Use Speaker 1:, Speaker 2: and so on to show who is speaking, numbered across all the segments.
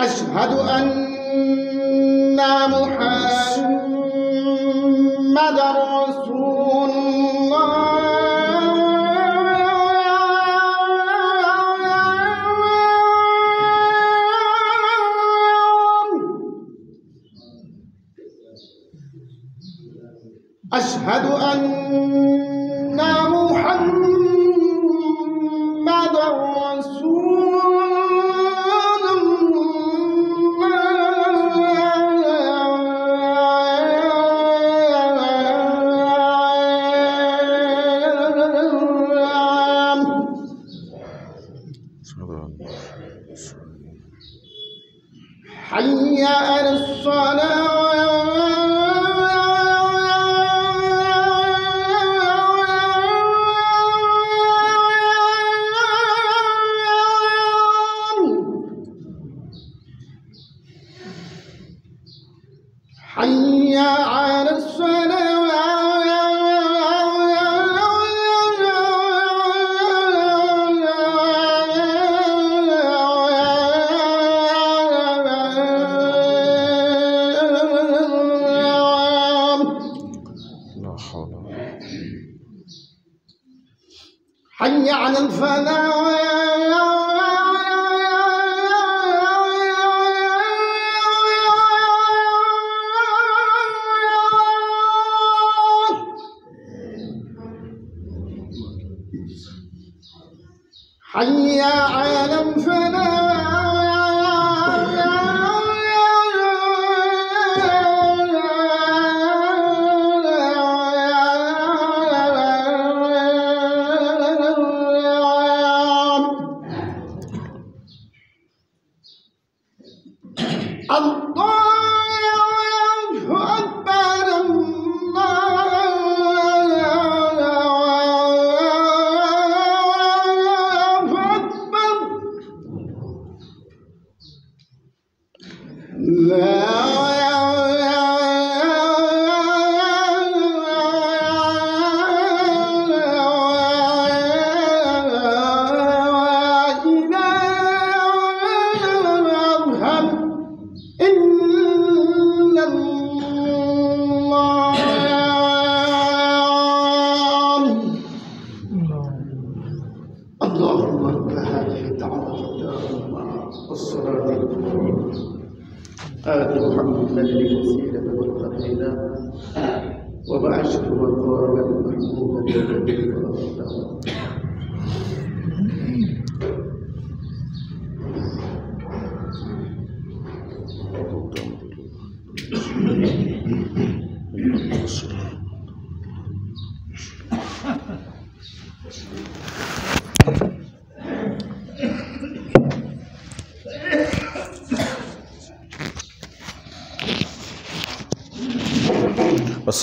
Speaker 1: أشهد أن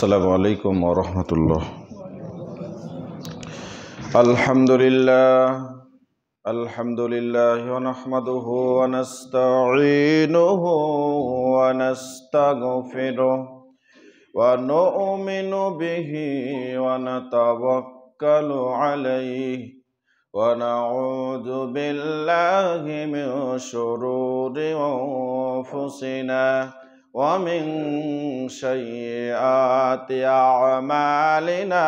Speaker 2: السلام عليكم ورحمة الله الحمد لله الحمد لله ونحمده ونستعينه ونستغفره ونؤمن به ونتوكل عليه ونعوذ بالله من شرور أنفسنا ومن سيئات أعمالنا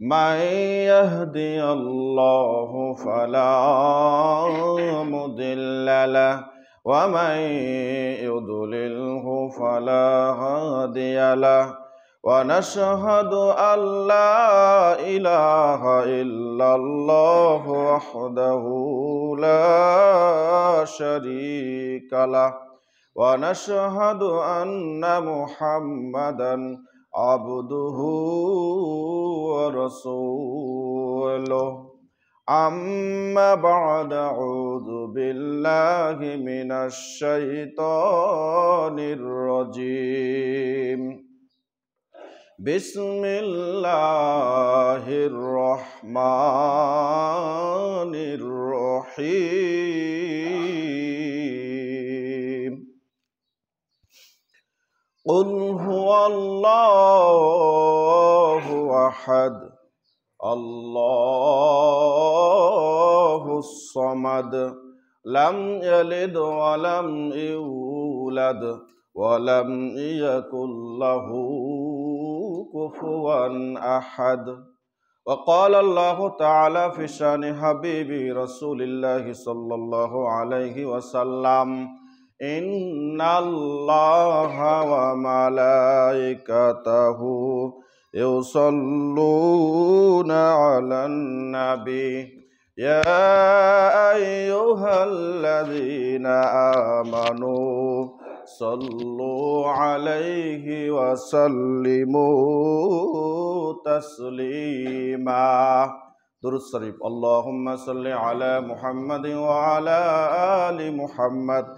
Speaker 2: من يهدي الله فلا مضل له ومن يضلله فلا هادي له ونشهد أن لا إله إلا الله وحده لا شريك له ونشهد أن محمدا عبده ورسوله أما بعد أعوذ بالله من الشيطان الرجيم بسم الله الرحمن الرحيم قل هو الله أحد الله الصمد لم يلد ولم يولد ولم يكن له كفوا أحد وقال الله تعالى في شان حبيبي رسول الله صلى الله عليه وسلم إن الله وملائكته يصلون على النبي يا أيها الذين آمنوا صلوا عليه وسلموا تسليما درس شريف اللهم صل على محمد وعلى آل محمد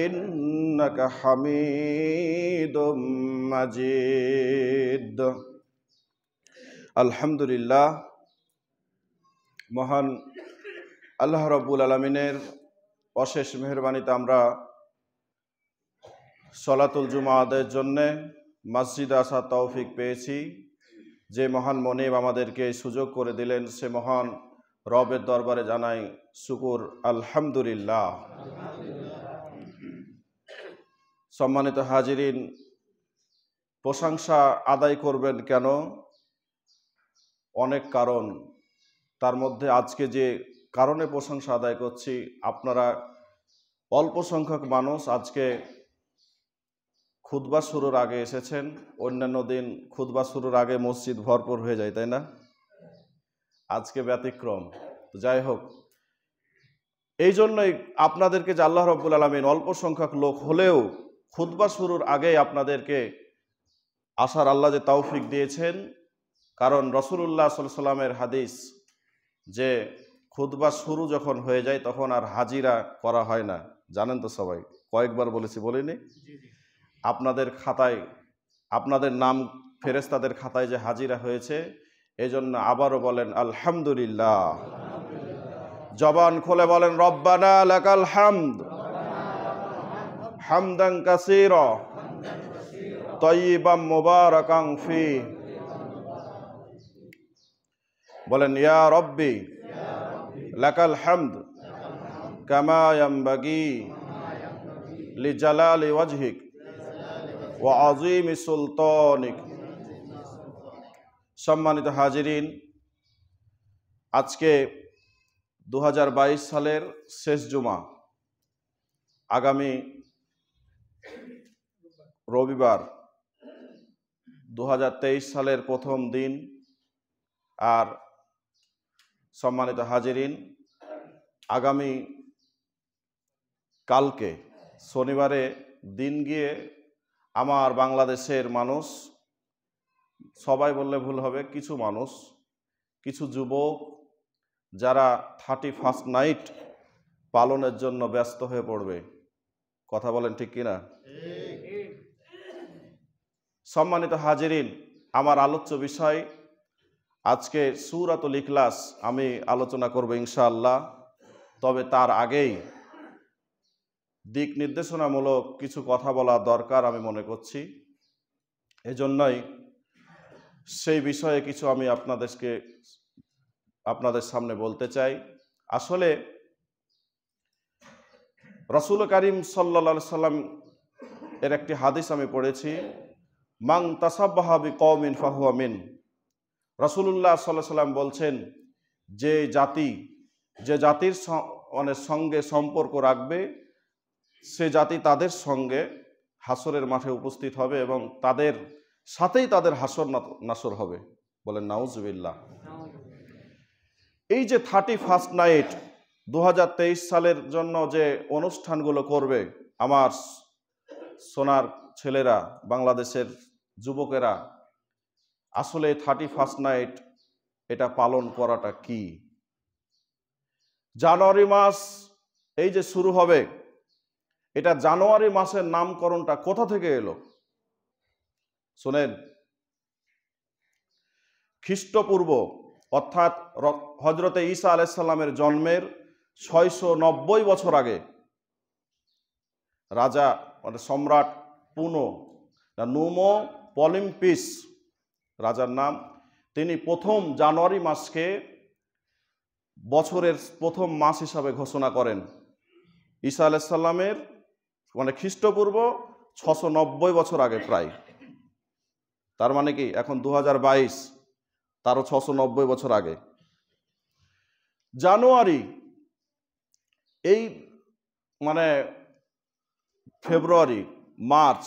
Speaker 2: إنك حميد مجيد আলহামদুলিল্লাহ মহান আল্লাহ রব্বুল আলমিনের অশেষ মেহরবানিতে আমরা সলাতুল জুমা আদের জন্যে মসজিদ আসা তৌফিক পেয়েছি যে মহান মনিব আমাদেরকে সুযোগ করে দিলেন সে মহান রবের দরবারে জানাই শুকুর আলহামদুলিল্লাহ সম্মানিত হাজিরিন প্রশংসা আদায় করবেন কেন অনেক কারণ তার মধ্যে আজকে যে কারণে প্রশংসা আদায় করছি আপনারা অল্প সংখ্যক মানুষ আজকে খুদবা শুরুর আগে এসেছেন অন্যান্য দিন খুদবা শুরুর আগে মসজিদ ভরপুর হয়ে যায় তাই না আজকে ব্যতিক্রম যাই হোক এই জন্যই আপনাদেরকে যে আল্লাহ রব্বুল আলমিন অল্প সংখ্যক লোক হলেও খুদ্া শুরুর আগে আপনাদেরকে আসার আল্লাহ যে তৌফিক দিয়েছেন কারণ রসুল্লাহ সাল্লামের হাদিস যে খুদ্া শুরু যখন হয়ে যায় তখন আর হাজিরা করা হয় না জানেন তো সবাই কয়েকবার বলেছি বলিনি আপনাদের খাতায় আপনাদের নাম ফেরেস্তাদের খাতায় যে হাজিরা হয়েছে এজন্য আবারও বলেন আলহামদুলিল্লাহ জবান খোলে বলেন রব্বানা লাকাল হামদ হামদান কাসির তৈবাম মুবারকাং ফি বলেন ইয়া রব্বি লাকাল হামদ কামায়াম্বাগি লিজালালি ওয়াজহিক ওয়া আজিম সুলতানিক সম্মানিত হাজিরিন আজকে দু সালের শেষ জুমা আগামী রবিবার দু সালের প্রথম দিন আর সম্মানিত হাজিরিন আগামী কালকে শনিবারে দিন গিয়ে আমার বাংলাদেশের মানুষ সবাই বললে ভুল হবে কিছু মানুষ কিছু যুবক যারা থার্টি ফার্স্ট নাইট পালনের জন্য ব্যস্ত হয়ে পড়বে কথা বলেন ঠিক কিনা সম্মানিত হাজিরিন আমার আলোচ্য বিষয় আজকে সুরাত ইখলাস আমি আলোচনা করব ইনশাআল্লাহ তবে তার আগেই দিক নির্দেশনামূলক কিছু কথা বলা দরকার আমি মনে করছি এজন্যই সেই বিষয়ে কিছু আমি আপনাদেরকে আপনাদের সামনে বলতে চাই আসলে রসুল করিম সাল্লা সাল্লাম এর একটি হাদিস আমি পড়েছি মাং তাসাবাহাবি কমিন ফাহুয়ামিন রসুল্লাহ সাল্লাহ সাল্লাম বলছেন যে জাতি যে জাতির মানে সঙ্গে সম্পর্ক রাখবে সে জাতি তাদের সঙ্গে হাসরের মাঠে উপস্থিত হবে এবং তাদের সাথেই তাদের হাসর নাসর হবে বলেন নাউজবিল্লা এই যে থার্টি ফার্স্ট নাইট দু সালের জন্য যে অনুষ্ঠানগুলো করবে আমার সোনার ছেলেরা বাংলাদেশের যুবকেরা আসলে থার্টি ফার্স্ট নাইট এটা পালন করাটা কি জানুয়ারি মাস এই যে শুরু হবে এটা জানুয়ারি মাসের নামকরণটা কোথা থেকে এলো শোনেন খ্রিস্টপূর্ব অর্থাৎ হজরতে ঈসা আলাইসাল্লামের জন্মের ছয়শো নব্বই বছর আগে রাজা মানে সম্রাট পুনো নোমো পলিম্পিস রাজার নাম তিনি প্রথম জানুয়ারি মাসকে বছরের প্রথম মাস হিসাবে ঘোষণা করেন ঈসা আলাইসাল্লামের মানে খ্রিস্টপূর্ব ছশো নব্বই বছর আগে প্রায় তার মানে কি এখন দু হাজার বাইশ তারও ছশো নব্বই বছর আগে জানুয়ারি এই মানে ফেব্রুয়ারি মার্চ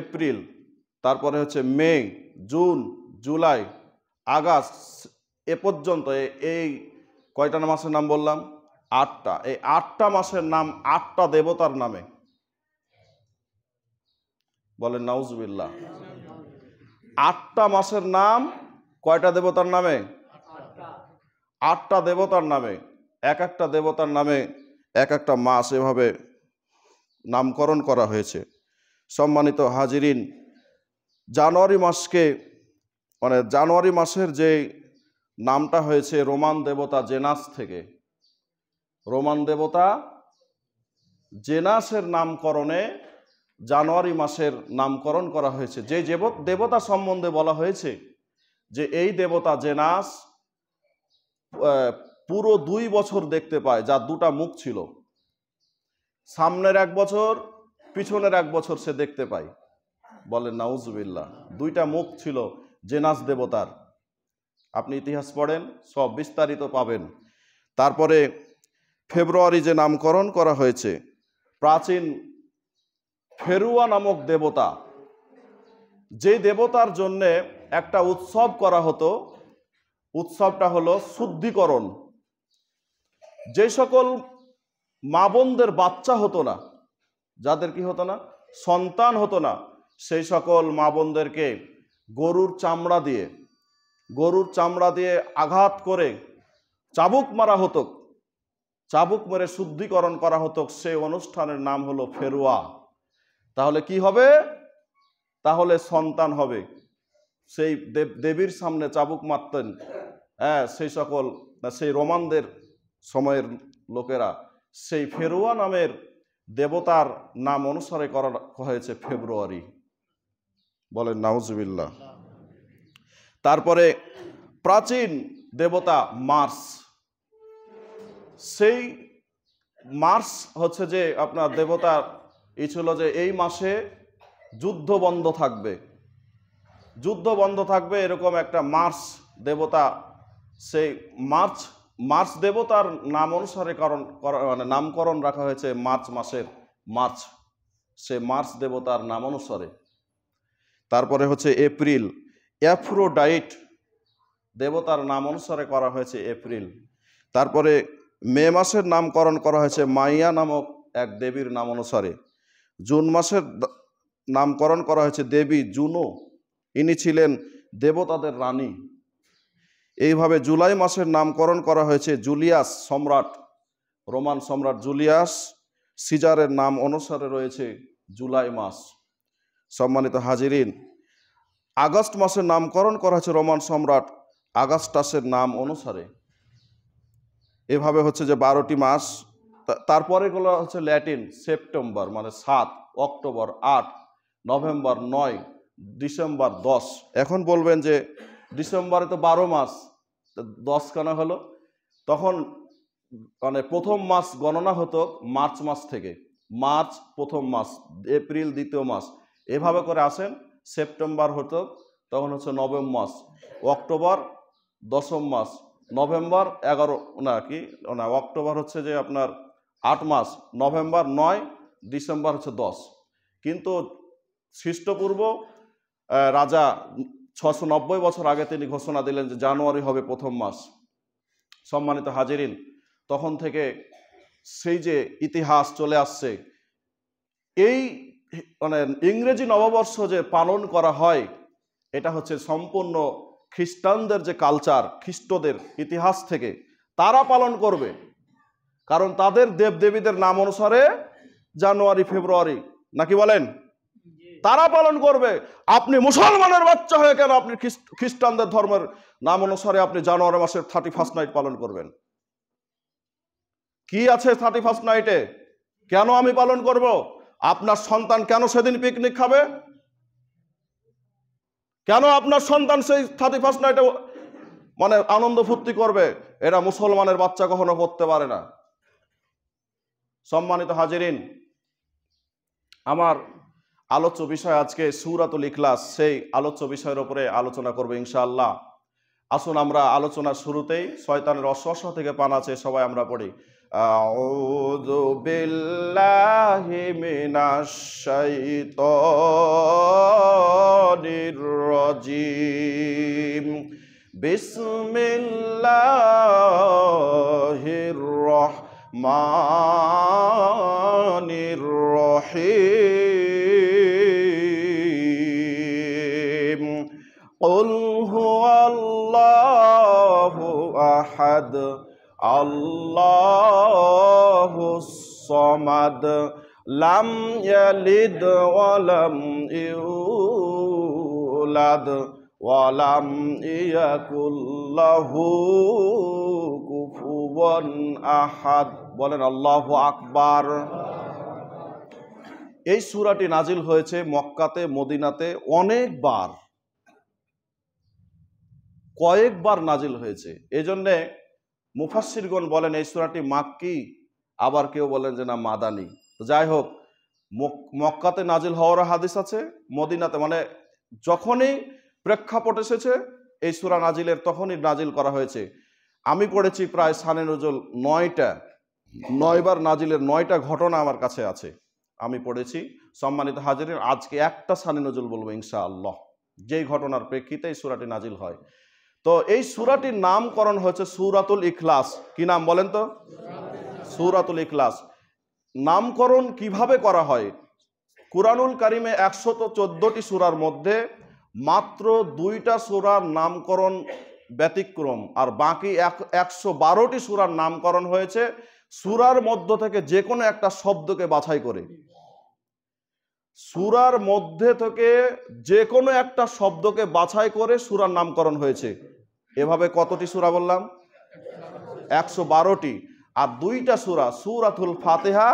Speaker 2: এপ্রিল তারপরে হচ্ছে মে জুন জুলাই আগস্ট এ পর্যন্ত এই কয়টা মাসের নাম বললাম আটটা এই আটটা মাসের নাম আটটা দেবতার নামে বলেন নাউজবিল্লা আটটা মাসের নাম কয়টা দেবতার নামে আটটা দেবতার নামে এক একটা দেবতার নামে এক একটা মাস এভাবে নামকরণ করা হয়েছে সম্মানিত হাজিরিন জানুয়ারি মাসকে মানে জানুয়ারি মাসের যে নামটা হয়েছে রোমান দেবতা জেনাস থেকে রোমান দেবতা জেনাসের নামকরণে জানুয়ারি মাসের নামকরণ করা হয়েছে যে দেবতা সম্বন্ধে বলা হয়েছে যে এই দেবতা জেনাস পুরো দুই বছর দেখতে পায় যা দুটা মুখ ছিল সামনের এক বছর পিছনের এক বছর সে দেখতে পায় বলেন নাউজুবিল্লা দুইটা মুখ ছিল জেনাস দেবতার আপনি ইতিহাস পড়েন সব বিস্তারিত পাবেন তারপরে ফেব্রুয়ারি যে নামকরণ করা হয়েছে প্রাচীন ফেরুয়া নামক দেবতা যে দেবতার জন্যে একটা উৎসব করা হতো উৎসবটা হলো শুদ্ধিকরণ যে সকল মা বাচ্চা হতো না যাদের কি হতো না সন্তান হতো না সেই সকল মা বোনদেরকে গরুর চামড়া দিয়ে গরুর চামড়া দিয়ে আঘাত করে চাবুক মারা হতো চাবুক মেরে শুদ্ধিকরণ করা হতো সেই অনুষ্ঠানের নাম হলো ফেরুয়া তাহলে কি হবে তাহলে সন্তান হবে সেই দেবীর সামনে চাবুক মারতেন হ্যাঁ সেই সকল সেই রোমানদের সময়ের লোকেরা সেই ফেরুয়া নামের দেবতার নাম অনুসারে করা হয়েছে ফেব্রুয়ারি বলেন নাউজবিল্লা তারপরে প্রাচীন দেবতা মার্স সেই মার্স হচ্ছে যে আপনার দেবতার ই ছিল যে এই মাসে যুদ্ধ বন্ধ থাকবে যুদ্ধ বন্ধ থাকবে এরকম একটা মার্স দেবতা সেই মার্চ মার্চ দেবতার নাম অনুসারে কারণ মানে নামকরণ রাখা হয়েছে মার্চ মাসের মার্চ সে মার্চ দেবতার নাম অনুসারে তারপরে হচ্ছে এপ্রিল অ্যাফ্রোডাইট দেবতার নাম অনুসারে করা হয়েছে এপ্রিল তারপরে মে মাসের নামকরণ করা হয়েছে মাইয়া নামক এক দেবীর নাম অনুসারে জুন মাসের নামকরণ করা হয়েছে দেবী জুনো ইনি ছিলেন দেবতাদের রানী এইভাবে জুলাই মাসের নামকরণ করা হয়েছে জুলিয়াস সম্রাট রোমান সম্রাট জুলিয়াস সিজারের নাম অনুসারে রয়েছে জুলাই মাস সম্মানিত হাজিরিন আগস্ট মাসের নামকরণ করা হয়েছে রোমান সম্রাট আগাস্টাসের নাম অনুসারে এভাবে হচ্ছে যে বারোটি মাস তারপরে গুলো হচ্ছে ল্যাটিন সেপ্টেম্বর মানে সাত অক্টোবর আট নভেম্বর নয় ডিসেম্বর দশ এখন বলবেন যে ডিসেম্বরে তো বারো মাস দশখানা হলো তখন মানে প্রথম মাস গণনা হতো মার্চ মাস থেকে মার্চ প্রথম মাস এপ্রিল দ্বিতীয় মাস এভাবে করে আসেন সেপ্টেম্বর হতো তখন হচ্ছে নভেম্বর মাস অক্টোবর দশম মাস নভেম্বর এগারো না কি না অক্টোবর হচ্ছে যে আপনার আট মাস নভেম্বর নয় ডিসেম্বর হচ্ছে দশ কিন্তু খ্রিস্টপূর্ব রাজা ছশো নব্বই বছর আগে তিনি ঘোষণা দিলেন যে জানুয়ারি হবে প্রথম মাস সম্মানিত হাজিরিন তখন থেকে সেই যে ইতিহাস চলে আসছে এই মানে ইংরেজি নববর্ষ যে পালন করা হয় এটা হচ্ছে সম্পূর্ণ খ্রিস্টানদের যে কালচার খ্রিস্টদের ইতিহাস থেকে তারা পালন করবে কারণ তাদের দেবদেবীদের নাম অনুসারে জানুয়ারি ফেব্রুয়ারি নাকি বলেন তারা পালন করবে আপনি মুসলমানের বাচ্চা হয়ে কেন আপনি খ্রিস্টানদের ধর্মের নাম অনুসারে আপনি জানুয়ারি মাসের থার্টি ফার্স্ট নাইট পালন করবেন কি আছে থার্টি ফার্স্ট নাইটে কেন আমি পালন করবো আপনার সন্তান কেন সেদিন পিকনিক খাবে কেন আপনার সন্তান সেই থার্টি ফার্স্ট নাইটে মানে আনন্দ ফুর্তি করবে এরা মুসলমানের বাচ্চা কখনো করতে পারে না সম্মানিত হাজিরিন আমার আলোচ্য বিষয় আজকে সুরাতুল ইখলাস সেই আলোচ্য বিষয়ের ওপরে আলোচনা করবে ইনশাআল্লাহ আসুন আমরা আলোচনার শুরুতেই শয়তানের অশ্বস্ব থেকে পান আছে সবাই আমরা পড়ি أعوذ بالله من الشيطان الرجيم بسم الله الرحمن الرحيم قل هو الله أحد সমাদ লাম ইয়ালিদ ওয়ালাম ইউলাদ ওয়ালাম ইয়াকুল্লাহু কুফুবন আহাদ বলেন আল্লাহ আকবার এই সূরাটি নাজিল হয়েছে মক্কাতে মদিনাতে অনেকবার কয়েকবার নাজিল হয়েছে এজন্যে মুফাসিরগণ বলেন এই সুরাটি মাক্কি আবার কেউ বলেন যে না মাদানি তো যাই হোক মক্কাতে নাজিল হওয়ার হাদিস আছে মদিনাতে মানে যখনই প্রেক্ষাপট এসেছে এই সুরা নাজিলের তখনই নাজিল করা হয়েছে আমি পড়েছি প্রায় সানে নজল নয়টা নয়বার নাজিলের নয়টা ঘটনা আমার কাছে আছে আমি পড়েছি সম্মানিত হাজির আজকে একটা সানে নজল বলবো ইনশা আল্লাহ যেই ঘটনার প্রেক্ষিতে এই সুরাটি নাজিল হয় তো এই সুরাটির নামকরণ হয়েছে সুরাতুল ইখলাস কি নাম বলেন তো সুরাতুল ইখলাস নামকরণ কিভাবে করা হয় কুরানুল কারিমে একশো তো চোদ্দটি সুরার মধ্যে মাত্র দুইটা সুরার নামকরণ ব্যতিক্রম আর বাকি এক একশো বারোটি সুরার নামকরণ হয়েছে সুরার মধ্য থেকে যে কোনো একটা শব্দকে বাছাই করে সুরার মধ্যে থেকে যে কোনো একটা শব্দকে বাছাই করে সুরার নামকরণ হয়েছে এভাবে কতটি সুরা বললাম একশো বারোটি আর দুইটা সুরা সুরাতুল ফাতেহা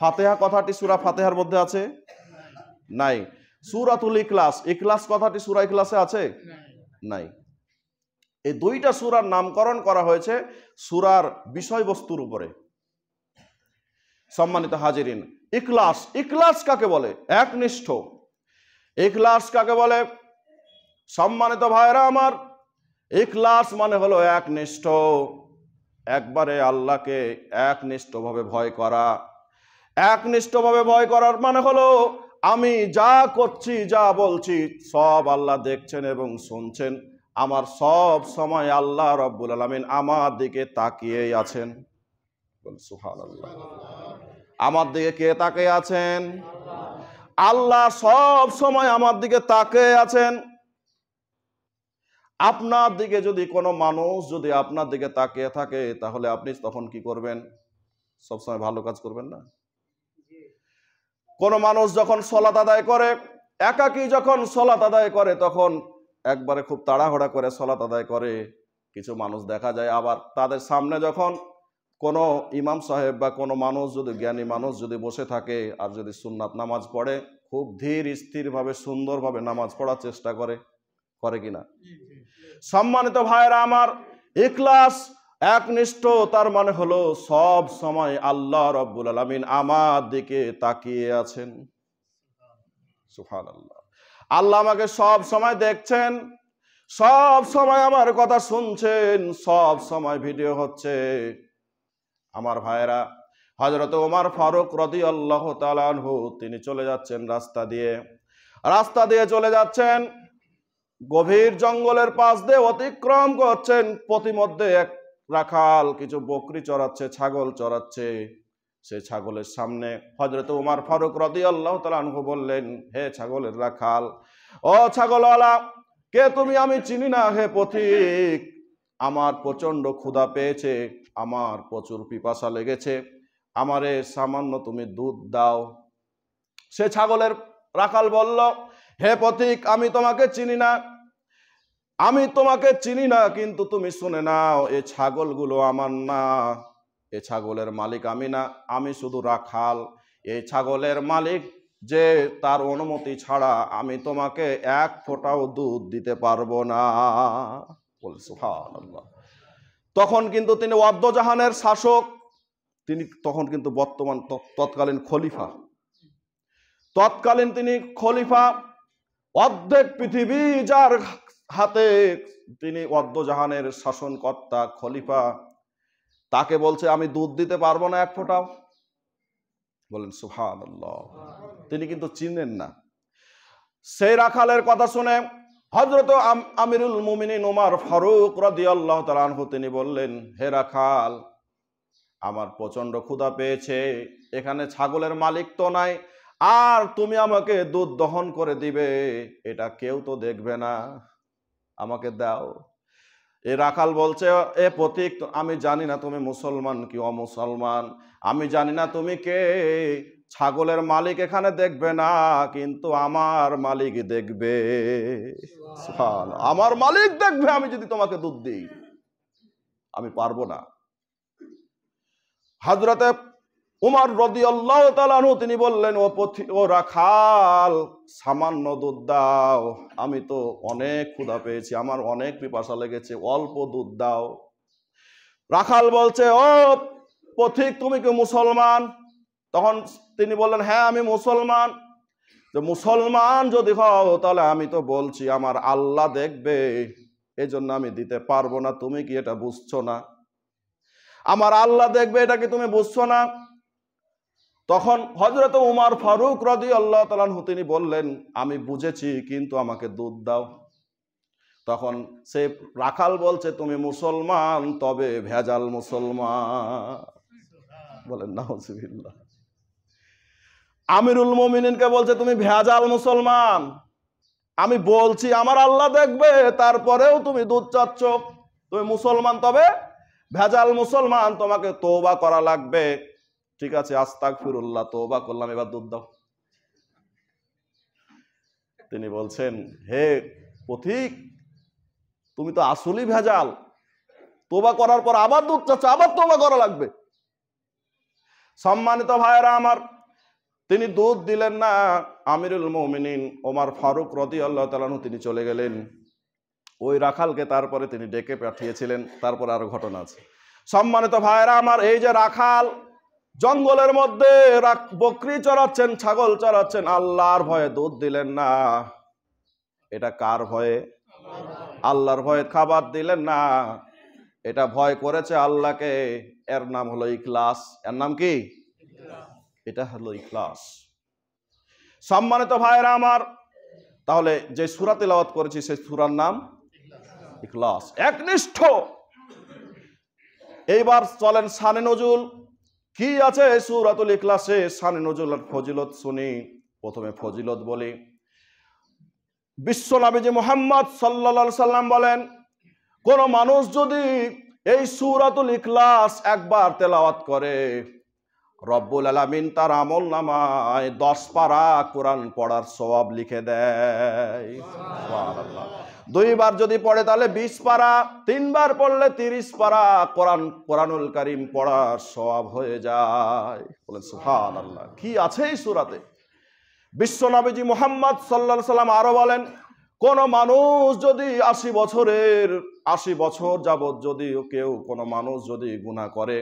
Speaker 2: ফাতেহা কথাটি সুরা ফাতেহার মধ্যে আছে নাই সুরাতুল ইকলাস ইকলাস কথাটি সুরা ইকলাসে আছে নাই এই দুইটা সুরার নামকরণ করা হয়েছে সুরার বিষয়বস্তুর উপরে সম্মানিত হাজিরিন ইকলাস ইকলাস কাকে বলে একনিষ্ঠ ইকলাস কাকে বলে সম্মানিত ভাইরা আমার ইখলাস মানে হলো একনিষ্ঠ একবারে আল্লাহকে একনিষ্ঠভাবে ভয় করা একনিষ্ঠভাবে ভয় করার মানে হলো আমি যা করছি যা বলছি সব আল্লাহ দেখছেন এবং শুনছেন আমার সব সময় আল্লাহ রব্বুল আলমিন আমার দিকে তাকিয়েই আছেন আমার দিকে কে তাকে আছেন আল্লাহ সব সময় আমার দিকে তাকে আছেন আপনার দিকে যদি কোনো মানুষ যদি আপনার দিকে তাকিয়ে থাকে তাহলে আপনি তখন কি করবেন সবসময় ভালো কাজ করবেন না কোনো মানুষ যখন সলাত আদায় করে একাকি যখন সলাত আদায় করে তখন একবারে খুব তাড়াহুড়া করে সলাত আদায় করে কিছু মানুষ দেখা যায় আবার তাদের সামনে যখন কোনো ইমাম সাহেব বা কোনো মানুষ যদি জ্ঞানী মানুষ যদি বসে থাকে আর যদি সুন্নাত নামাজ পড়ে খুব ধীর স্থিরভাবে সুন্দরভাবে নামাজ পড়ার চেষ্টা করে করে কিনা সম্মানিত ভাইরা আমার এক একনিষ্ঠ তার মানে হলো সব সময় আল্লাহ রব্বুল আলমিন আমার দিকে তাকিয়ে আছেন সুফান আল্লাহ আল্লাহ আমাকে সব সময় দেখছেন সব সময় আমার কথা শুনছেন সব সময় ভিডিও হচ্ছে আমার ভাইরা হজরত ওমার ফারুক রদি আল্লাহ তালানহু তিনি চলে যাচ্ছেন রাস্তা দিয়ে রাস্তা দিয়ে চলে যাচ্ছেন গভীর জঙ্গলের পাশ দিয়ে অতিক্রম করছেন প্রতিমধ্যে এক রাখাল কিছু বকরি চড়াচ্ছে ছাগল চড়াচ্ছে সে ছাগলের সামনে হজরত উমার ফারুক রদি আল্লাহ তালু বললেন হে ছাগলের রাখাল ও ছাগলওয়ালা কে তুমি আমি চিনি না হে পথিক আমার প্রচণ্ড ক্ষুধা পেয়েছে আমার প্রচুর পিপাসা লেগেছে আমারে সামান্য তুমি দুধ দাও সে ছাগলের রাখাল বলল হে পথিক আমি তোমাকে চিনি না আমি তোমাকে চিনি না কিন্তু তুমি শুনে নাও এ ছাগলগুলো আমার না এ ছাগলের মালিক আমি না আমি শুধু রাখাল এই ছাগলের মালিক যে তার অনুমতি ছাড়া আমি তোমাকে এক ফোঁটাও দুধ দিতে পারবো না তখন কিন্তু তিনি অব্দজাহানের শাসক তিনি তখন কিন্তু বর্তমান তৎকালীন খলিফা তৎকালীন তিনি খলিফা অর্ধেক পৃথিবী যার হাতে তিনি অর্ধজাহানের শাসনকর্তা খলিফা তাকে বলছে আমি দুধ দিতে পারবো না এক ফোঁটাও বলেন সুহান তিনি কিন্তু চিনেন না সেই রাখালের কথা শুনে হজরত আমিরুল মুমিনি নোমার ফারুক রদি আল্লাহ তালহু তিনি বললেন হে রাখাল আমার প্রচন্ড ক্ষুধা পেয়েছে এখানে ছাগলের মালিক তো নাই আর তুমি আমাকে দুধ দহন করে দিবে এটা কেউ তো দেখবে না আমাকে দাও এ রাখাল বলছে এ প্রতীক আমি জানি না তুমি মুসলমান কি অমুসলমান আমি জানি না তুমি কে ছাগলের মালিক এখানে দেখবে না কিন্তু আমার মালিক দেখবে আমার মালিক দেখবে আমি যদি তোমাকে দুধ দিই আমি পারবো না হাজরতে উমার রদি আল্লাহ তালানু তিনি বললেন ও পথি ও রাখাল সামান্য দুধ দাও আমি তো অনেক ক্ষুধা পেয়েছি আমার অনেক পিপাসা লেগেছে অল্প দুধ দাও রাখাল বলছে ও পথিক তুমি কি মুসলমান তখন তিনি বললেন হ্যাঁ আমি মুসলমান তো মুসলমান যদি হও তাহলে আমি তো বলছি আমার আল্লাহ দেখবে এই জন্য আমি দিতে পারবো না তুমি কি এটা বুঝছো না আমার আল্লাহ দেখবে এটা কি তুমি বুঝছো না তখন হজরত উমার ফারুক রদি আল্লাহ তালানহু তিনি বললেন আমি বুঝেছি কিন্তু আমাকে দুধ দাও তখন সে রাখাল বলছে তুমি মুসলমান তবে ভেজাল মুসলমান বলেন না হসিবিল্লা আমিরুল মমিনকে বলছে তুমি ভেজাল মুসলমান আমি বলছি আমার আল্লাহ দেখবে তারপরেও তুমি দুধ চাচ্ছ তুমি মুসলমান তবে ভেজাল মুসলমান তোমাকে তোবা করা লাগবে ঠিক আছে আস্তাক ফিরুল্লাহ বা করলাম এবার দুধ দাও তিনি বলছেন হে পথিক তুমি তো আসলই ভেজাল তোবা করার পর আবার দুধ চাচ্ছ আবার তোবা করা লাগবে সম্মানিত ভাইয়েরা আমার তিনি দুধ দিলেন না আমিরুল মোমিনিন ওমার ফারুক রদি আল্লাহ তিনি চলে গেলেন ওই রাখালকে তারপরে তিনি ডেকে পাঠিয়েছিলেন তারপর আরো ঘটনা আছে সম্মানিত ভাইয়েরা আমার এই যে রাখাল জঙ্গলের মধ্যে বকরি চড়াচ্ছেন ছাগল চড়াচ্ছেন আল্লাহর ভয়ে দুধ দিলেন না এটা কার ভয়ে আল্লাহর ভয়ে খাবার দিলেন না এটা ভয় করেছে আল্লাহকে এর নাম হলো ইকলাস এর নাম কি এটা হলো ইকলাস সম্মানিত ভাইয়েরা আমার তাহলে যে সুরা তেলাওয়াত করেছি সেই সুরার নাম ইকলাস একনিষ্ঠ এইবার চলেন সানে নজুল কি আছে সুরাতুল ইখলাসে সানে নজরুল ফজিলত শুনি প্রথমে ফজিলত বলি বিশ্ব নাবিজি মোহাম্মদ সাল্লা সাল্লাম বলেন কোন মানুষ যদি এই সুরাতুল ইখলাস একবার তেলাওয়াত করে রব্বুল আলামিন তার আমল নামায় দশ পারা কোরআন পড়ার সবাব লিখে দেয় দুইবার যদি পড়ে তাহলে বিশ পারা তিনবার পড়লে তিরিশ পারা কোরআন কোরআনুল করিম পড়ার সব হয়ে যায় বলে সুহান আল্লাহ কি আছে এই সুরাতে বিশ্ব নবীজি মোহাম্মদ সাল্লা সাল্লাম আরো বলেন কোন মানুষ যদি আশি বছরের আশি বছর যাবৎ যদি কেউ কোনো মানুষ যদি গুণা করে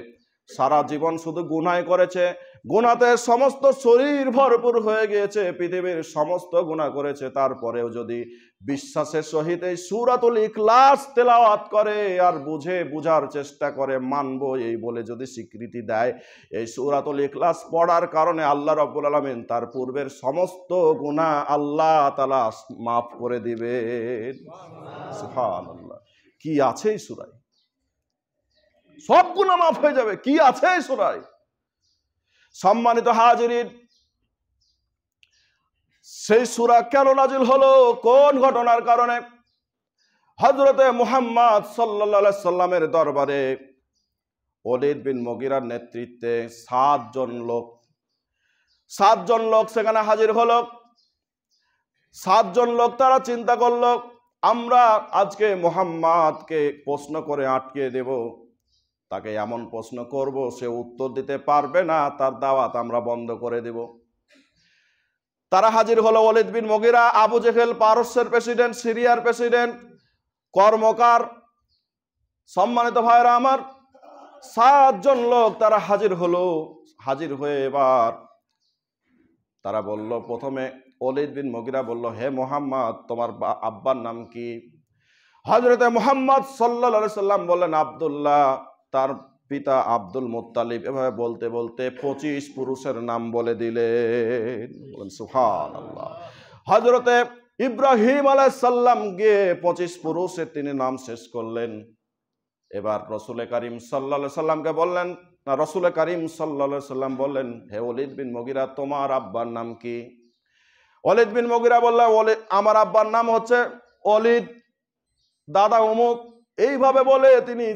Speaker 2: সারা জীবন শুধু গুনায় করেছে গুনাতে সমস্ত শরীর ভরপুর হয়ে গিয়েছে পৃথিবীর সমস্ত গুণা করেছে তারপরেও যদি বিশ্বাসের সহিত এই সুরাতুল ইখলাস তেলাওয়াত করে আর বুঝে বুঝার চেষ্টা করে মানব এই বলে যদি স্বীকৃতি দেয় এই সুরাতুল ইখলাস পড়ার কারণে আল্লাহ রব্বুল আলমিন তার পূর্বের সমস্ত গুণা আল্লাহ তালা মাফ করে দিবে কি আছে এই সুরায় সব গুণা মাফ হয়ে যাবে কি আছে এই সোরায় সম্মানিত হাজির সেই সুরা কেন নাজিল হলো কোন ঘটনার কারণে হজরতে মুহাম্মদ সাল্লা সাল্লামের দরবারে অলিদ বিন মগিরার নেতৃত্বে সাতজন লোক সাতজন লোক সেখানে হাজির হল সাতজন লোক তারা চিন্তা করল আমরা আজকে মোহাম্মদকে প্রশ্ন করে আটকে দেব তাকে এমন প্রশ্ন করব সে উত্তর দিতে পারবে না তার দাওয়াত আমরা বন্ধ করে দেব তারা হাজির হলো অলিদ বিন মগিরা আবু জেহেল পারস্যের প্রেসিডেন্ট সিরিয়ার প্রেসিডেন্ট কর্মকার সম্মানিত ভাইরা আমার সাতজন লোক তারা হাজির হলো হাজির হয়ে এবার তারা বলল প্রথমে অলিদ বিন মগিরা বলল হে মোহাম্মদ তোমার আব্বার নাম কি হজরতে মোহাম্মদ সাল্লা সাল্লাম বললেন আবদুল্লাহ তার পিতা আব্দুল মোত্তালিব এভাবে বলতে বলতে পঁচিশ পুরুষের নাম বলে দিলেন সুহান আল্লাহ হজরতে ইব্রাহিম আলাইসাল্লাম গিয়ে পঁচিশ পুরুষে তিনি নাম শেষ করলেন এবার রসুল করিম সাল্লা সাল্লামকে বললেন না রসুল করিম সাল্লা সাল্লাম বললেন হে অলিদ বিন মগিরা তোমার আব্বার নাম কি অলিদ বিন মগিরা বললেন আমার আব্বার নাম হচ্ছে অলিদ দাদা অমুক এইভাবে বলে তিনি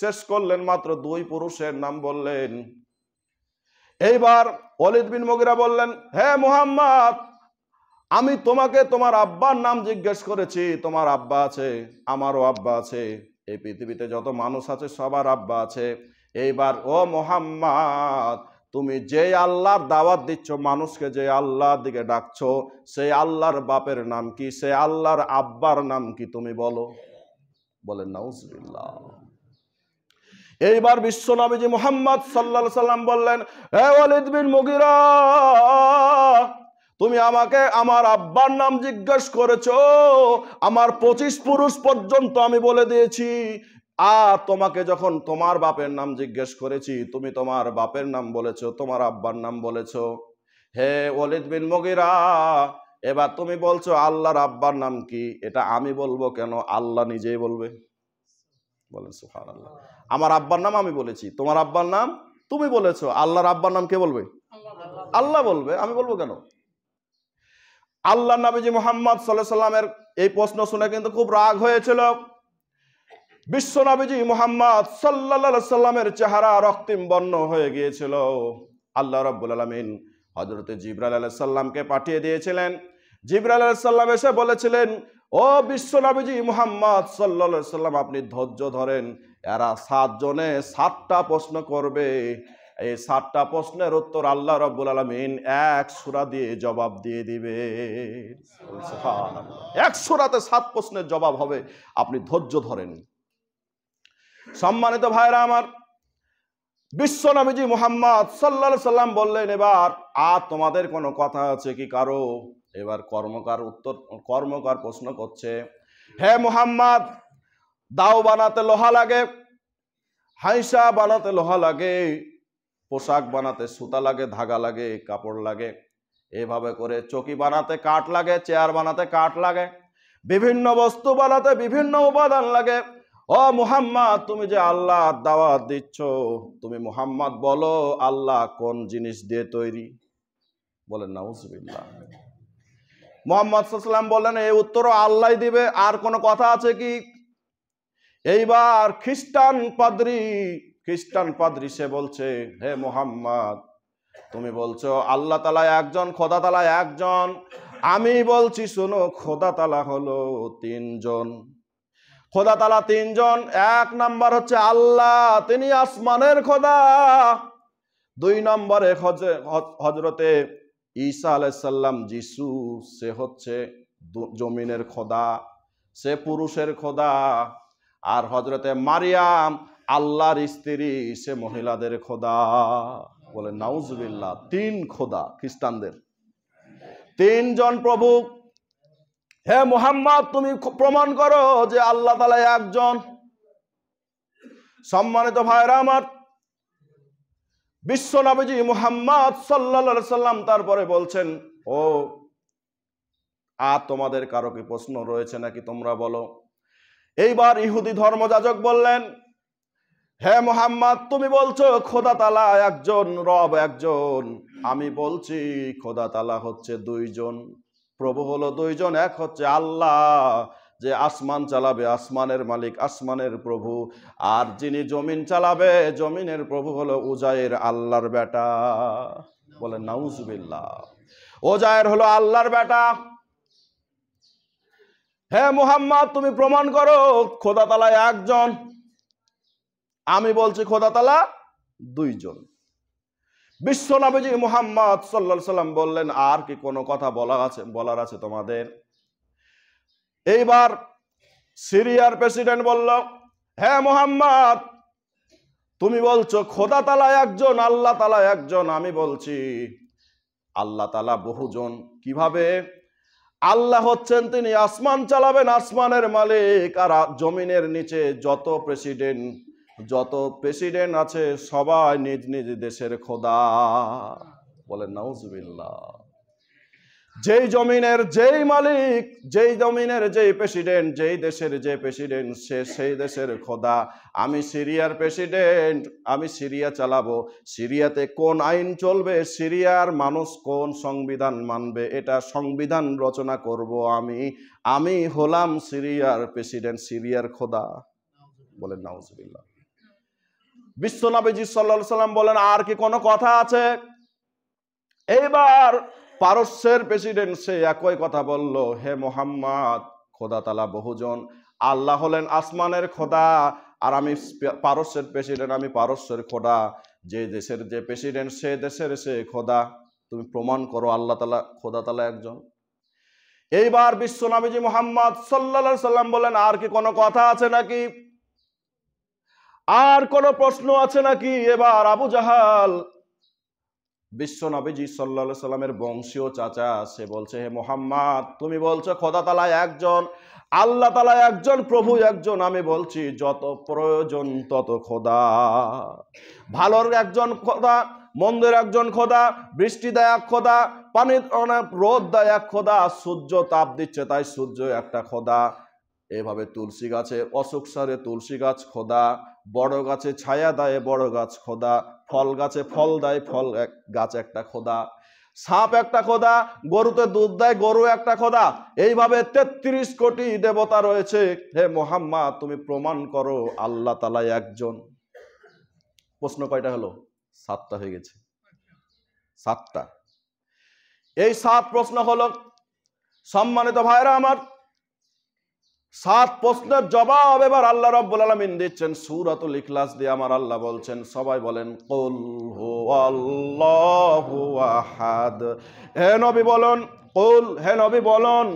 Speaker 2: শেষ করলেন মাত্র দুই পুরুষের নাম বললেন এইবার অলিদ বিন মগিরা বললেন হে মোহাম্মদ আমি তোমাকে তোমার আব্বার নাম জিজ্ঞেস করেছি তোমার আব্বা আছে আমারও আব্বা আছে এই পৃথিবীতে যত মানুষ আছে সবার আব্বা আছে এইবার ও মোহাম্মদ তুমি যে আল্লাহর দাওয়াত দিচ্ছ মানুষকে যে আল্লাহর দিকে ডাকছো সেই আল্লাহর বাপের নাম কি সেই আল্লাহর আব্বার নাম কি তুমি বলো বলে নাউজবিল্লাহ এইবার বিশ্ব নবীজি মোহাম্মদ সাল্লা সাল্লাম বললেন হে ওয়ালিদ বিন মুগিরা তুমি আমাকে আমার আব্বার নাম জিজ্ঞেস করেছ আমার পঁচিশ পুরুষ পর্যন্ত আমি বলে দিয়েছি আর তোমাকে যখন তোমার বাপের নাম জিজ্ঞেস করেছি তুমি তোমার বাপের নাম বলেছ তোমার আব্বার নাম বলেছ হে ওয়ালিদ বিন মুগিরা এবার তুমি বলছো আল্লাহর আব্বার নাম কি এটা আমি বলবো কেন আল্লাহ নিজেই বলবে বলেন সুহান আল্লাহ আমার আব্বার নাম আমি বলেছি তোমার আব্বার নাম তুমি বলেছো আল্লাহর আব্বার নাম কে বলবে আল্লাহ বলবে আমি বলবো কেন আল্লাহ নবীজি মোহাম্মদ সাল্লামের এই প্রশ্ন শুনে কিন্তু খুব রাগ হয়েছিল বিশ্ব নবীজি মোহাম্মদ সাল্লামের চেহারা রক্তিম বর্ণ হয়ে গিয়েছিল আল্লাহ রব্বুল আলমিন হজরত জিবরাল আলাহ সাল্লামকে পাঠিয়ে দিয়েছিলেন জিবরাল সাল্লাম এসে বলেছিলেন ও বিশ্ব নবীজি মুহাম্মদ সাল্লা সাল্লাম আপনি ধৈর্য ধরেন এরা সাতজনে সাতটা প্রশ্ন করবে এই সাতটা প্রশ্নের উত্তর আল্লাহ রব্বুল আলমিন এক সুরা দিয়ে জবাব দিয়ে দিবে এক সুরাতে সাত প্রশ্নের জবাব হবে আপনি ধৈর্য ধরেন সম্মানিত ভাইরা আমার বিশ্ব নবীজি মুহাম্মদ সাল্লা সাল্লাম বললেন এবার আর তোমাদের কোনো কথা আছে কি কারো এবার কর্মকার উত্তর কর্মকার প্রশ্ন করছে হে মোহাম্মদ দাও বানাতে লোহা লাগে হাইসা বানাতে লোহা লাগে পোশাক বানাতে সুতা লাগে ধাগা লাগে কাপড় লাগে এভাবে করে চকি বানাতে কাঠ লাগে চেয়ার বানাতে কাঠ লাগে বিভিন্ন বস্তু বানাতে বিভিন্ন উপাদান লাগে ও মুহাম্মদ তুমি যে আল্লাহ দাওয়াত দিচ্ছ তুমি মুহাম্মদ বলো আল্লাহ কোন জিনিস দিয়ে তৈরি বলেন না মোহাম্মদ সাল্লাম বললেন এই উত্তরও আল্লাহ দিবে আর কোনো কথা আছে কি এইবার খ্রিস্টান পাদ্রি খ্রিস্টান পাদ্রি সে বলছে হে মোহাম্মদ তুমি বলছো আল্লাহ তালা একজন খোদা তালা একজন আমি বলছি শোনো খোদা তালা হলো তিনজন খোদা তালা তিনজন এক নাম্বার হচ্ছে আল্লাহ তিনি আসমানের খোদা দুই নম্বরে হজরতে ঈসা আলাইসাল্লাম যিসু সে হচ্ছে জমিনের খোদা সে পুরুষের খোদা আর হজরতে মারিয়াম আল্লাহর স্ত্রী সে মহিলাদের খোদা বলে নাউজবিল্লা তিন খোদা খ্রিস্টানদের তিনজন প্রভু হে মোহাম্মদ তুমি প্রমাণ করো যে আল্লাহ তালা একজন সম্মানিত ভাইরা আমার বিশ্ব নবীজি মুহাম্মদ সাল্লা সাল্লাম তারপরে বলছেন ও আর তোমাদের কারো কি প্রশ্ন রয়েছে নাকি তোমরা বলো এইবার ইহুদি ধর্মযাজক বললেন হে মোহাম্মদ তুমি বলছো খোদা তালা একজন রব একজন আমি বলছি খোদা তালা হচ্ছে দুইজন প্রভু হলো দুইজন এক হচ্ছে আল্লাহ যে আসমান চালাবে আসমানের মালিক আসমানের প্রভু আর যিনি জমিন চালাবে জমিনের প্রভু হলো উজায়ের আল্লাহর বেটা বলে নাউজুবিল্লা ওজায়ের হলো আল্লাহর বেটা হে মুহাম্মদ তুমি প্রমাণ করো খোদা তালা একজন আমি বলছি খোদা তালা দুইজন বিশ্ব নবীজি মুহাম্মদ সাল্লা সাল্লাম বললেন আর কি কোনো কথা বলা আছে বলার আছে তোমাদের এইবার সিরিয়ার প্রেসিডেন্ট বলল হ্যাঁ মোহাম্মদ তুমি বলছো খোদা তালা একজন আল্লাহ তালা একজন আমি বলছি আল্লাহ তালা বহুজন কিভাবে আল্লাহ হচ্ছেন তিনি আসমান চালাবেন আসমানের মালিক আর জমিনের নিচে যত প্রেসিডেন্ট যত প্রেসিডেন্ট আছে সবাই নিজ নিজ দেশের খোদা বলেন নাউজবিল্লা যেই জমিনের যেই মালিক যেই জমিনের যেই প্রেসিডেন্ট যেই দেশের যে প্রেসিডেন্ট সে সেই দেশের খোদা আমি সিরিয়ার প্রেসিডেন্ট আমি সিরিয়া চালাবো সিরিয়াতে কোন আইন চলবে সিরিয়ার মানুষ কোন সংবিধান মানবে এটা সংবিধান রচনা করব আমি আমি হলাম সিরিয়ার প্রেসিডেন্ট সিরিয়ার খোদা বলেন নাউজবিল্লা বিশ্বনবীজি সাল্লাহ সাল্লাম বলেন আর কি কোনো কথা আছে এইবার পারস্যের প্রেসিডেন্ট সে একই কথা বলল হে মোহাম্মদ খোদা তালা বহুজন আল্লাহ হলেন আসমানের খোদা আর আমি পারস্যের প্রেসিডেন্ট আমি পারস্যের খোদা যে দেশের যে প্রেসিডেন্ট সে দেশের সে খোদা তুমি প্রমাণ করো আল্লাহ তালা খোদা তালা একজন এইবার বিশ্ব নামীজি মোহাম্মদ সাল্লা সাল্লাম বলেন আর কি কোনো কথা আছে নাকি আর কোনো প্রশ্ন আছে নাকি এবার আবু জাহাল বিশ্ব নবীজি সাল্লা সাল্লামের বংশীয় চাচা সে বলছে হে মোহাম্মদ তুমি বলছো খোদা তালায় একজন আল্লাহ তালায় একজন প্রভু একজন আমি বলছি যত প্রয়োজন তত খোদা ভালোর একজন খোদা মন্দের একজন খোদা বৃষ্টি দেয় এক খোদা পানি অনেক রোদ দেয় এক খোদা সূর্য তাপ দিচ্ছে তাই সূর্য একটা খোদা এভাবে তুলসী গাছে অসুখ সারে তুলসী গাছ খোদা বড় গাছে ছায়া দেয় বড় গাছ খোদা ফল গাছে ফল দেয় ফল গাছ একটা খোদা সাপ একটা খোদা গরুতে দুধ দেয় গরু একটা খোদা এইভাবে তেত্রিশ কোটি দেবতা রয়েছে হে মোহাম্মা তুমি প্রমাণ করো আল্লাহ তালা একজন প্রশ্ন কয়টা হলো সাতটা হয়ে গেছে সাতটা এই সাত প্রশ্ন হলো সম্মানিত ভাইরা আমার সাত প্রশ্নের জবাব এবার আল্লাহ রব্বুল আলমিন দিচ্ছেন সুরাতুল ইখলাস দিয়ে আমার আল্লাহ বলছেন সবাই বলেন কল হো আল্লাহ আহাদ হে নবী বলুন কল হে নবী বলুন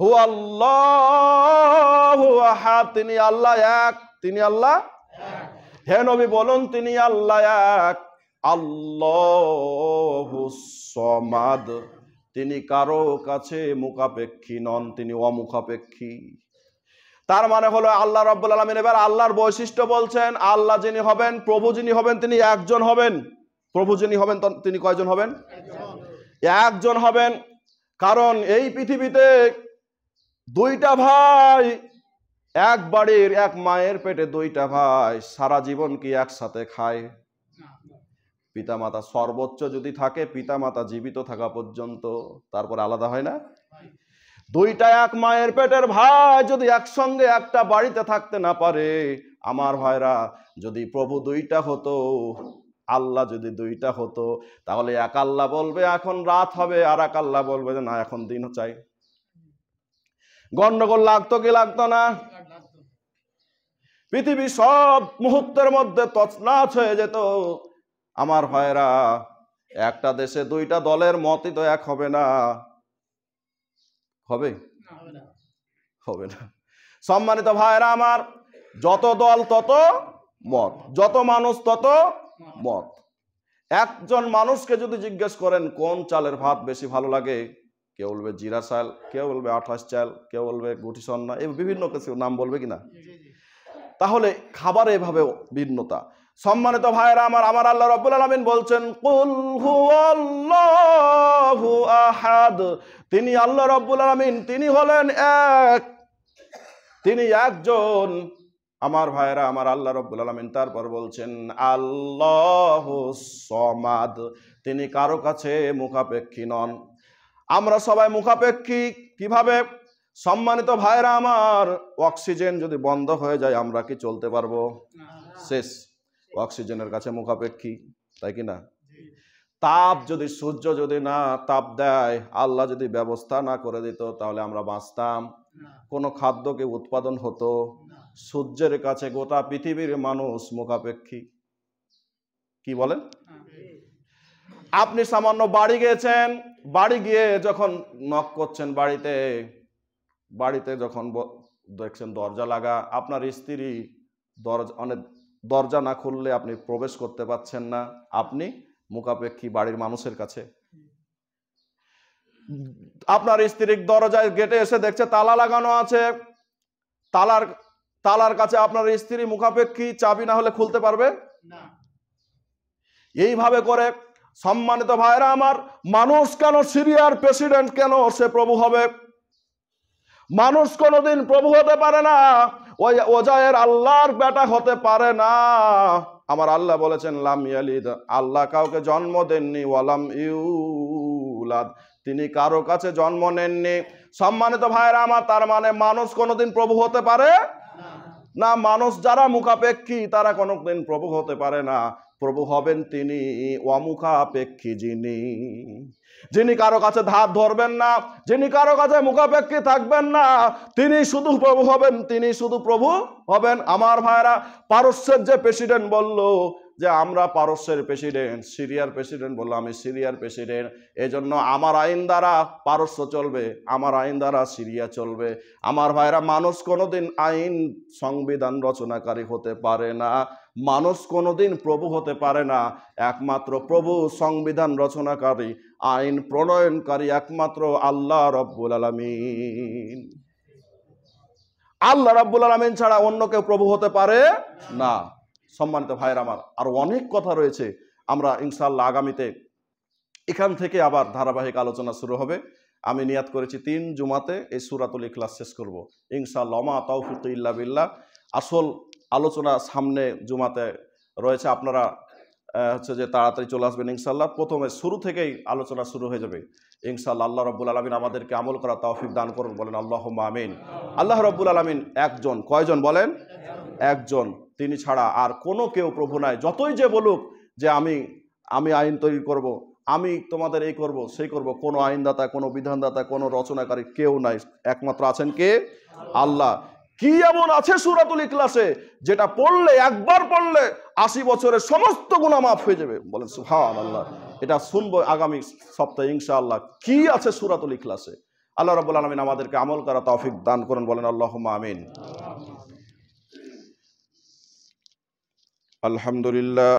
Speaker 2: হু আল্লাহ আহাদ তিনি আল্লাহ এক তিনি আল্লাহ হে নবী বলুন তিনি আল্লাহ এক আল্লাহ সমাদ তিনি কারো কাছে মুখাপেক্ষী নন তিনি অমুখাপেক্ষী তার মানে হলো আল্লাহ রব্বুল আলমিন এবার আল্লাহর বৈশিষ্ট্য বলছেন আল্লাহ যিনি হবেন প্রভু যিনি হবেন তিনি একজন হবেন প্রভু যিনি হবেন তিনি কয়জন হবেন একজন হবেন কারণ এই পৃথিবীতে দুইটা ভাই এক বাড়ির এক মায়ের পেটে দুইটা ভাই সারা জীবন কি একসাথে খায় পিতামাতা সর্বোচ্চ যদি থাকে পিতামাতা জীবিত থাকা পর্যন্ত তারপর আলাদা হয় না দুইটা এক মায়ের পেটের ভাই যদি একসঙ্গে একটা বাড়িতে থাকতে না পারে আমার ভাইরা যদি প্রভু দুইটা হতো আল্লাহ যদি দুইটা হতো তাহলে এক আল্লাহ বলবে এখন রাত হবে আর এক আল্লাহ বলবে যে না এখন দিন চাই গন্ডগোল লাগতো কি লাগতো না পৃথিবী সব মুহূর্তের মধ্যে তছনাছ হয়ে যেত আমার ভাইরা একটা দেশে দুইটা দলের মতই তো এক হবে না হবে হবে না সম্মানিত ভাইরা আমার যত দল তত মত যত মানুষ তত মত একজন মানুষকে যদি জিজ্ঞেস করেন কোন চালের ভাত বেশি ভালো লাগে কেউ বলবে জিরা চাল কেউ বলবে আঠাশ চাল কেউ বলবে গুটি সন্না এই বিভিন্ন কিছু নাম বলবে কিনা তাহলে খাবার এভাবে ভিন্নতা সম্মানিত ভাইয়েরা আমার আমার আল্লাহ রব্বুল আলমিন বলছেন কুল হু আহাদ তিনি আল্লাহ রব্বুল আলমিন তিনি হলেন এক তিনি একজন আমার ভাইরা আমার আল্লাহ রব্বুল আলমিন তারপর বলছেন আল্লাহ সমাদ তিনি কারো কাছে মুখাপেক্ষী নন আমরা সবাই মুখাপেক্ষী কিভাবে সম্মানিত ভাইরা আমার অক্সিজেন যদি বন্ধ হয়ে যায় আমরা কি চলতে পারবো শেষ অক্সিজেনের কাছে মুখাপেক্ষী তাই কি না তাপ যদি সূর্য যদি না তাপ দেয় আল্লাহ যদি ব্যবস্থা না করে দিত তাহলে আমরা বাঁচতাম কোনো খাদ্যকে উৎপাদন হতো সূর্যের কাছে গোটা পৃথিবীর মানুষ মুখাপেক্ষী কি বলেন আপনি সামান্য বাড়ি গিয়েছেন বাড়ি গিয়ে যখন নক করছেন বাড়িতে বাড়িতে যখন দেখছেন দরজা লাগা আপনার স্ত্রী দরজা অনেক মানে দরজা না খুললে আপনি প্রবেশ করতে পাচ্ছেন না আপনি মুখাপেক্ষী বাড়ির মানুষের কাছে আপনার স্ত্রীর দরজায় গেটে এসে দেখছে তালা লাগানো আছে তালার তালার কাছে আপনার স্ত্রী মুখাপেক্ষী চাবি না হলে খুলতে পারবে এইভাবে করে সম্মানিত ভাইরা আমার মানুষ কেন সিরিয়ার প্রেসিডেন্ট কেন সে প্রভু হবে মানুষ কোনোদিন প্রভু হতে পারে না ওজায়ের আল্লাহর বেটা হতে পারে না আমার আল্লাহ বলেছেন লাম ইয়ালিদ আল্লাহ কাউকে জন্ম দেননি ওয়ালাম ইউলাদ তিনি কারো কাছে জন্ম নেননি সম্মানিত ভাইরা আমার তার মানে মানুষ কোনোদিন প্রভু হতে পারে না মানুষ যারা মুখাপেক্ষী তারা কোনোদিন প্রভু হতে পারে না প্রভু হবেন তিনি অমুখাপেক্ষী যিনি যিনি কারো কাছে ধাপ ধরবেন না যিনি কারো কাছে মুখাপেক্ষী থাকবেন না তিনি শুধু প্রভু হবেন তিনি শুধু প্রভু হবেন আমার ভাইরা পারস্যের যে প্রেসিডেন্ট বলল যে আমরা পারস্যের প্রেসিডেন্ট সিরিয়ার প্রেসিডেন্ট বললো আমি সিরিয়ার প্রেসিডেন্ট এজন্য আমার আইন দ্বারা পারস্য চলবে আমার আইন দ্বারা সিরিয়া চলবে আমার ভাইরা মানুষ কোনোদিন আইন সংবিধান রচনাকারী হতে পারে না মানুষ কোনোদিন প্রভু হতে পারে না একমাত্র প্রভু সংবিধান রচনাকারী আইন প্রণয়নকারী একমাত্র আল্লাহ রব্বুল আলমিন আল্লাহ রব্বুল আলমিন ছাড়া অন্য কেউ প্রভু হতে পারে না সম্মানিত ভাইয়ের আমার আর অনেক কথা রয়েছে আমরা ইনশাল্লাহ আগামীতে এখান থেকে আবার ধারাবাহিক আলোচনা শুরু হবে আমি নিয়াত করেছি তিন জুমাতে এই সুরাতুল ইখলাস শেষ করব ইনশাল্লাহ মা তৌফিক ইল্লা বিল্লাহ আসল আলোচনা সামনে জুমাতে রয়েছে আপনারা হচ্ছে যে তাড়াতাড়ি চলে আসবেন ইনশাল্লাহ প্রথমে শুরু থেকেই আলোচনা শুরু হয়ে যাবে ইনশাল্লাহ আল্লাহ রব্বুল আলমিন আমাদেরকে আমল করা তৌফিক দান করুন বলেন আল্লাহ আমিন আল্লাহ রব্বুল আলমিন একজন কয়জন বলেন একজন তিনি ছাড়া আর কোনো কেউ প্রভু নাই যতই যে বলুক যে আমি আমি আইন তৈরি করব। আমি তোমাদের এই করব সেই করব কোনো আইনদাতা কোনো বিধানদাতা কোনো রচনাকারী কেউ নাই একমাত্র আছেন কে আল্লাহ কি এমন আছে সুরাতুল ইখলাসে যেটা পড়লে একবার পড়লে আশি বছরের সমস্ত গুণা মাফ হয়ে যাবে বলেন সুহান আল্লাহ এটা শুনবো আগামী সপ্তাহে আল্লাহ কি আছে সুরাতুল ইখলাসে আল্লাহ রাবুল আলমিন আমাদেরকে আমল করা তফিক দান করেন বলেন আল্লাহ আমিন আলহামদুলিল্লাহ